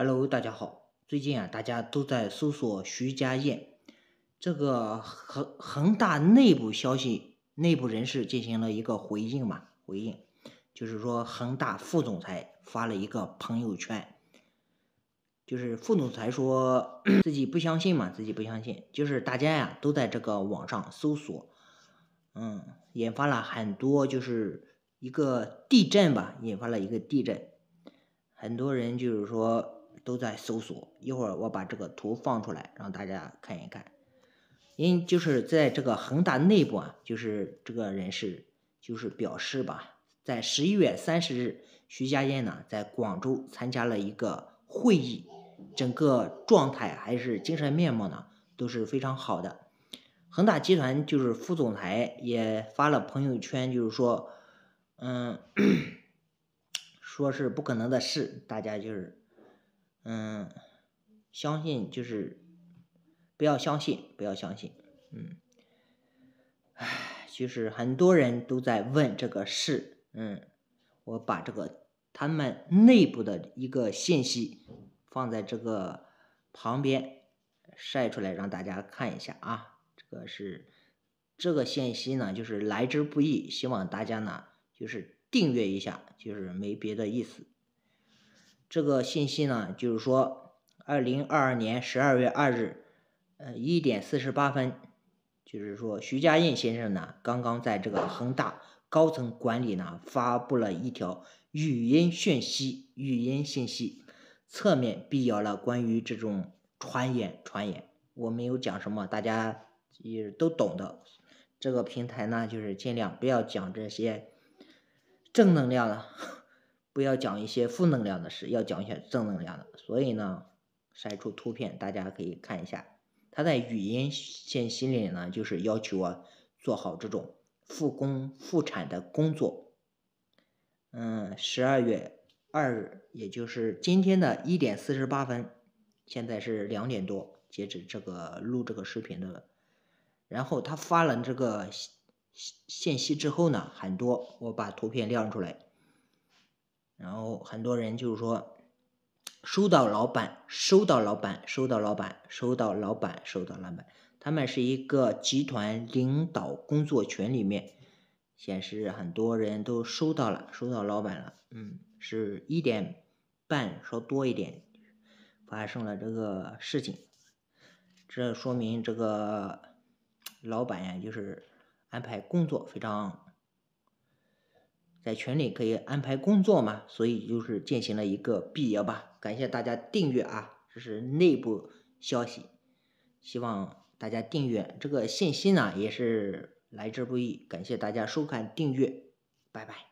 Hello，大家好。最近啊，大家都在搜索徐家燕，这个恒恒大内部消息，内部人士进行了一个回应嘛？回应就是说，恒大副总裁发了一个朋友圈，就是副总裁说 自己不相信嘛，自己不相信。就是大家呀都在这个网上搜索，嗯，引发了很多，就是一个地震吧，引发了一个地震，很多人就是说。都在搜索，一会儿我把这个图放出来，让大家看一看。因就是在这个恒大内部啊，就是这个人士就是表示吧，在十一月三十日，徐家印呢在广州参加了一个会议，整个状态还是精神面貌呢都是非常好的。恒大集团就是副总裁也发了朋友圈，就是说，嗯，说是不可能的事，大家就是。嗯，相信就是不要相信，不要相信，嗯，唉，就是很多人都在问这个事，嗯，我把这个他们内部的一个信息放在这个旁边晒出来让大家看一下啊，这个是这个信息呢，就是来之不易，希望大家呢就是订阅一下，就是没别的意思。这个信息呢，就是说，二零二二年十二月二日，呃，一点四十八分，就是说，徐家印先生呢，刚刚在这个恒大高层管理呢发布了一条语音讯息，语音信息，侧面辟谣了关于这种传言，传言，我没有讲什么，大家也都懂的。这个平台呢，就是尽量不要讲这些正能量了。不要讲一些负能量的事，要讲一些正能量的。所以呢，晒出图片，大家可以看一下。他在语音信息里呢，就是要求我做好这种复工复产的工作。嗯，十二月二日，也就是今天的一点四十八分，现在是两点多，截止这个录这个视频的。然后他发了这个信信息之后呢，很多，我把图片亮出来。然后很多人就是说，收到老板，收到老板，收到老板，收到老板，收到老板。他们是一个集团领导工作群里面，显示很多人都收到了，收到老板了。嗯，是一点半稍多一点，发生了这个事情，这说明这个老板呀，就是安排工作非常。在群里可以安排工作嘛，所以就是进行了一个辟谣吧。感谢大家订阅啊，这是内部消息，希望大家订阅。这个信息呢也是来之不易，感谢大家收看订阅，拜拜。